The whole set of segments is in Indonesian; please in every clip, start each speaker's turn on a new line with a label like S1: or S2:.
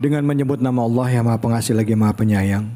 S1: Dengan menyebut nama Allah yang Maha Pengasih lagi Maha Penyayang,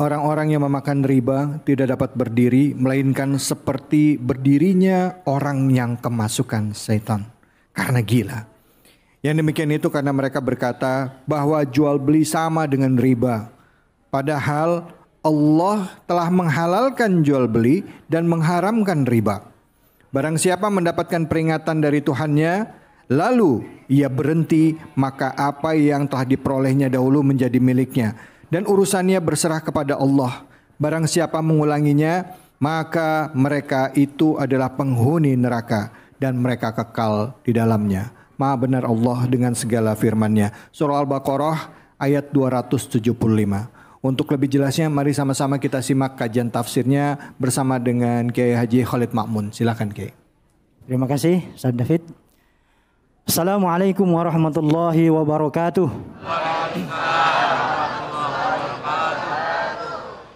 S1: orang-orang yang memakan riba tidak dapat berdiri melainkan seperti berdirinya orang yang kemasukan setan karena gila. Yang demikian itu karena mereka berkata bahwa jual beli sama dengan riba. Padahal Allah telah menghalalkan jual beli dan mengharamkan riba. Barang siapa mendapatkan peringatan dari Tuhannya, lalu ia berhenti, maka apa yang telah diperolehnya dahulu menjadi miliknya dan urusannya berserah kepada Allah. Barang siapa mengulanginya, maka mereka itu adalah penghuni neraka dan mereka kekal di dalamnya. Maha benar Allah dengan segala firman-Nya. Surah Al-Baqarah ayat 275. Untuk lebih jelasnya mari sama-sama kita simak kajian tafsirnya bersama dengan Kiai Haji Khalid Makmun. Silakan Kiai. Terima kasih Ustaz David. Assalamualaikum warahmatullahi wabarakatuh.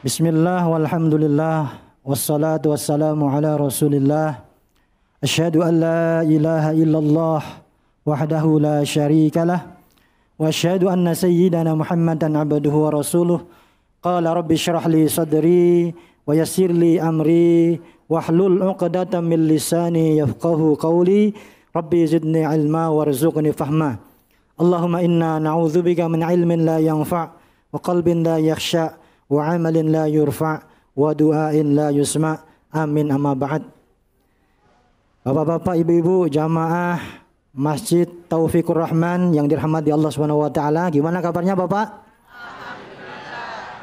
S2: Bismillah walhamdulillah wassalatu wassalamu ala rasulillah. Asyadu an la ilaha illallah wahdahu la syarikalah Wa asyadu anna sayyidana Muhammadan abduhu wa rasuluh قال rabbi اشرح لي صدري ويسر لي li amri wahlul من لساني يفقه قولي ربي rabbi علما ilma فهما اللهم Allahumma نعوذ بك min علم لا ينفع وقلب لا يخشى yakhsha wa 'amalin la yurfa' يسمع du'ain la yusma' amin amma Bapak-bapak, ibu-ibu, jamaah Masjid Taufikur Rahman yang dirahmati Allah Subhanahu wa taala. Gimana kabarnya Bapak?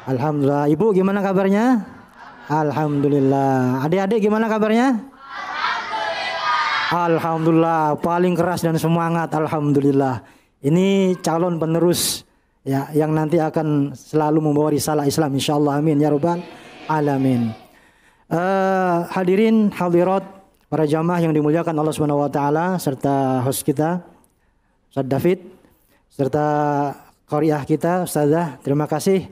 S2: Alhamdulillah. Ibu gimana kabarnya? Alhamdulillah. Adik-adik gimana kabarnya? Alhamdulillah. Alhamdulillah. Paling keras dan semangat. Alhamdulillah. Ini calon penerus ya yang nanti akan selalu membawa risalah Islam. Insya Allah. Amin ya Rabbal. alamin. Uh, hadirin hadirat para jamaah yang dimuliakan Allah Swt serta host kita Ustaz David serta Korea kita Ustazah terima kasih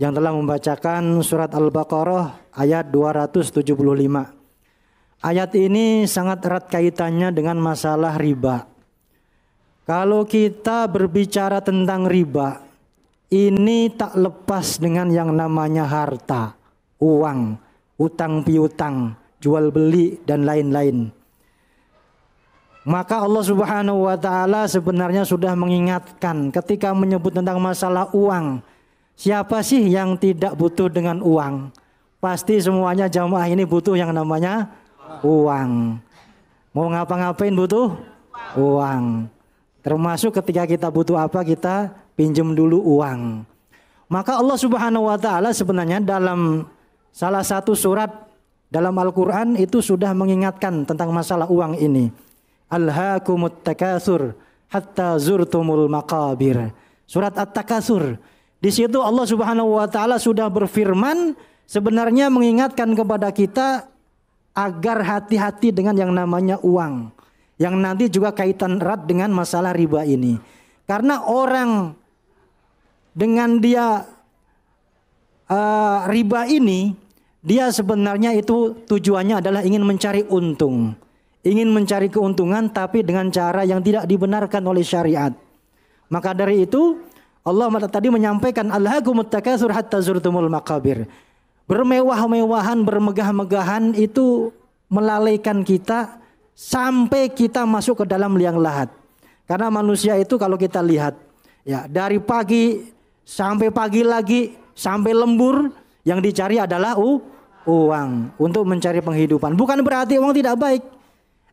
S2: yang telah membacakan surat Al-Baqarah ayat 275. Ayat ini sangat erat kaitannya dengan masalah riba. Kalau kita berbicara tentang riba, ini tak lepas dengan yang namanya harta, uang, utang piutang, jual beli dan lain-lain. Maka Allah Subhanahu wa taala sebenarnya sudah mengingatkan ketika menyebut tentang masalah uang, Siapa sih yang tidak butuh dengan uang? Pasti semuanya jamaah ini butuh yang namanya uang. Mau ngapa-ngapain butuh uang. Termasuk ketika kita butuh apa kita pinjam dulu uang. Maka Allah Subhanahu wa taala sebenarnya dalam salah satu surat dalam Al-Qur'an itu sudah mengingatkan tentang masalah uang ini. Alhaakumut takatsur hatta zurtumul maqabir. Surat at Takasur di situ Allah Subhanahu wa taala sudah berfirman sebenarnya mengingatkan kepada kita agar hati-hati dengan yang namanya uang yang nanti juga kaitan erat dengan masalah riba ini. Karena orang dengan dia uh, riba ini dia sebenarnya itu tujuannya adalah ingin mencari untung, ingin mencari keuntungan tapi dengan cara yang tidak dibenarkan oleh syariat. Maka dari itu Allah tadi menyampaikan alhaakumut takasur hatta zurtumul makabir. Bermewah-mewahan, bermegah-megahan itu melalaikan kita sampai kita masuk ke dalam liang lahat. Karena manusia itu kalau kita lihat ya dari pagi sampai pagi lagi sampai lembur yang dicari adalah u, uang untuk mencari penghidupan. Bukan berarti uang tidak baik.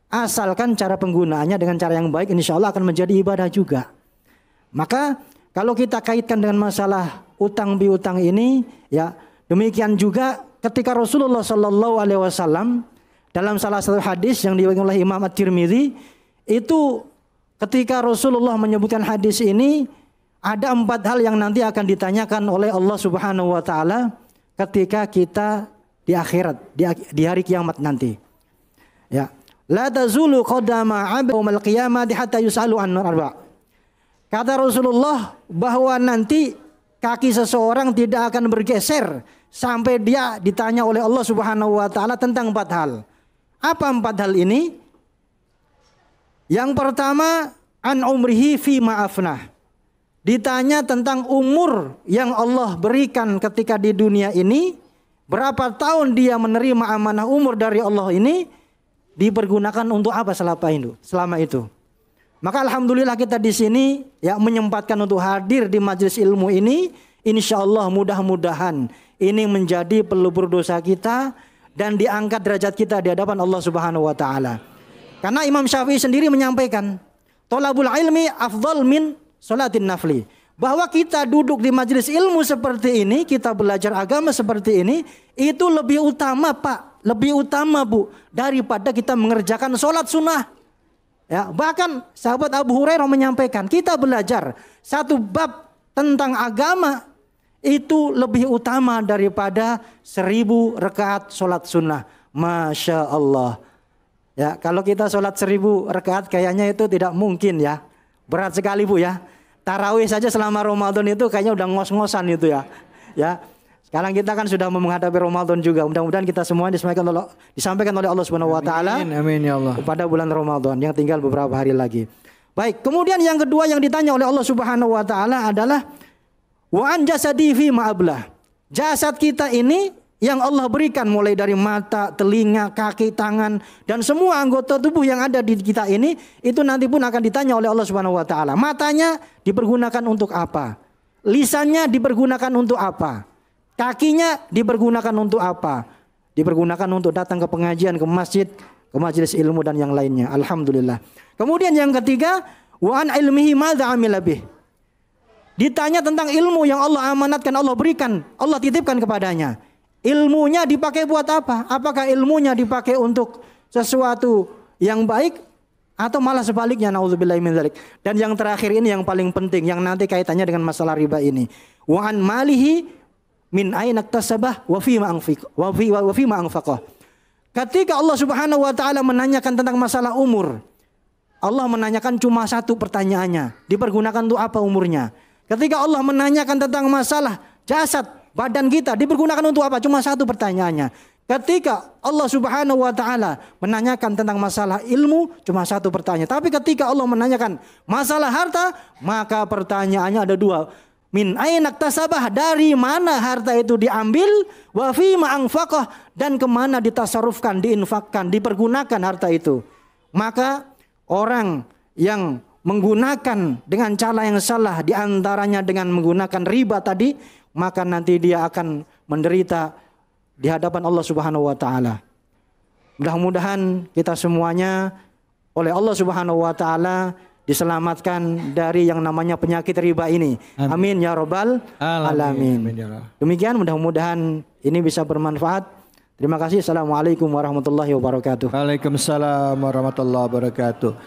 S2: Asalkan cara penggunaannya dengan cara yang baik insya Allah akan menjadi ibadah juga. Maka kalau kita kaitkan dengan masalah utang piutang ini, ya demikian juga ketika Rasulullah Shallallahu Alaihi Wasallam dalam salah satu hadis yang diwakili oleh Imam At-Tirmidzi itu ketika Rasulullah menyebutkan hadis ini ada empat hal yang nanti akan ditanyakan oleh Allah Subhanahu Wa Taala ketika kita di akhirat di, hari kiamat nanti. Ya, la tazulu qadama al-qiyamah hatta yus'alu an arba'. Kata Rasulullah bahwa nanti kaki seseorang tidak akan bergeser sampai dia ditanya oleh Allah Subhanahu wa taala tentang empat hal. Apa empat hal ini? Yang pertama, an umrihi fi ma'afnah. Ditanya tentang umur yang Allah berikan ketika di dunia ini, berapa tahun dia menerima amanah umur dari Allah ini dipergunakan untuk apa selama itu? Selama itu. Maka alhamdulillah kita di sini ya menyempatkan untuk hadir di majelis ilmu ini, insya Allah mudah-mudahan ini menjadi pelupur dosa kita dan diangkat derajat kita di hadapan Allah Subhanahu wa taala. Karena Imam Syafi'i sendiri menyampaikan, tolabul ilmi afdal min salatin nafli." Bahwa kita duduk di majelis ilmu seperti ini, kita belajar agama seperti ini, itu lebih utama, Pak, lebih utama, Bu, daripada kita mengerjakan sholat sunnah. Ya, bahkan sahabat Abu Hurairah menyampaikan, kita belajar satu bab tentang agama itu lebih utama daripada seribu rekaat sholat sunnah. Masya Allah. Ya, kalau kita sholat seribu rekaat kayaknya itu tidak mungkin ya. Berat sekali bu ya. Tarawih saja selama Ramadan itu kayaknya udah ngos-ngosan itu ya. Ya, sekarang kita kan sudah menghadapi Ramadan juga. Mudah-mudahan kita semua disampaikan oleh disampaikan oleh Allah Subhanahu wa taala. Amin ya Allah. Pada bulan Ramadan yang tinggal beberapa hari lagi. Baik, kemudian yang kedua yang ditanya oleh Allah Subhanahu wa taala adalah wa an jasadi fi ma'ablah. Jasad kita ini yang Allah berikan mulai dari mata, telinga, kaki, tangan dan semua anggota tubuh yang ada di kita ini itu nanti pun akan ditanya oleh Allah Subhanahu wa taala. Matanya dipergunakan untuk apa? Lisannya dipergunakan untuk apa? Kakinya dipergunakan untuk apa? Dipergunakan untuk datang ke pengajian, ke masjid, ke majelis ilmu dan yang lainnya. Alhamdulillah. Kemudian yang ketiga, wa an ilmihi madza amila Ditanya tentang ilmu yang Allah amanatkan, Allah berikan, Allah titipkan kepadanya. Ilmunya dipakai buat apa? Apakah ilmunya dipakai untuk sesuatu yang baik atau malah sebaliknya naudzubillahi min dzalik. Dan yang terakhir ini yang paling penting yang nanti kaitannya dengan masalah riba ini. Wa an malihi min aina tasabah wa fi ma wa fi wa fi ma Ketika Allah Subhanahu wa taala menanyakan tentang masalah umur, Allah menanyakan cuma satu pertanyaannya, dipergunakan untuk apa umurnya? Ketika Allah menanyakan tentang masalah jasad, badan kita dipergunakan untuk apa? Cuma satu pertanyaannya. Ketika Allah Subhanahu wa taala menanyakan tentang masalah ilmu cuma satu pertanyaan. Tapi ketika Allah menanyakan masalah harta, maka pertanyaannya ada dua. Min ainak tasabah dari mana harta itu diambil? Wa fi dan kemana ditasarufkan, diinfakkan, dipergunakan harta itu. Maka orang yang menggunakan dengan cara yang salah diantaranya dengan menggunakan riba tadi maka nanti dia akan menderita di hadapan Allah Subhanahu wa taala. Mudah-mudahan kita semuanya oleh Allah Subhanahu wa taala diselamatkan dari yang namanya penyakit riba ini. Amin, Amin ya robbal alamin. Ya Demikian mudah-mudahan ini bisa bermanfaat.
S1: Terima kasih. Assalamualaikum warahmatullahi wabarakatuh. Waalaikumsalam warahmatullahi wabarakatuh.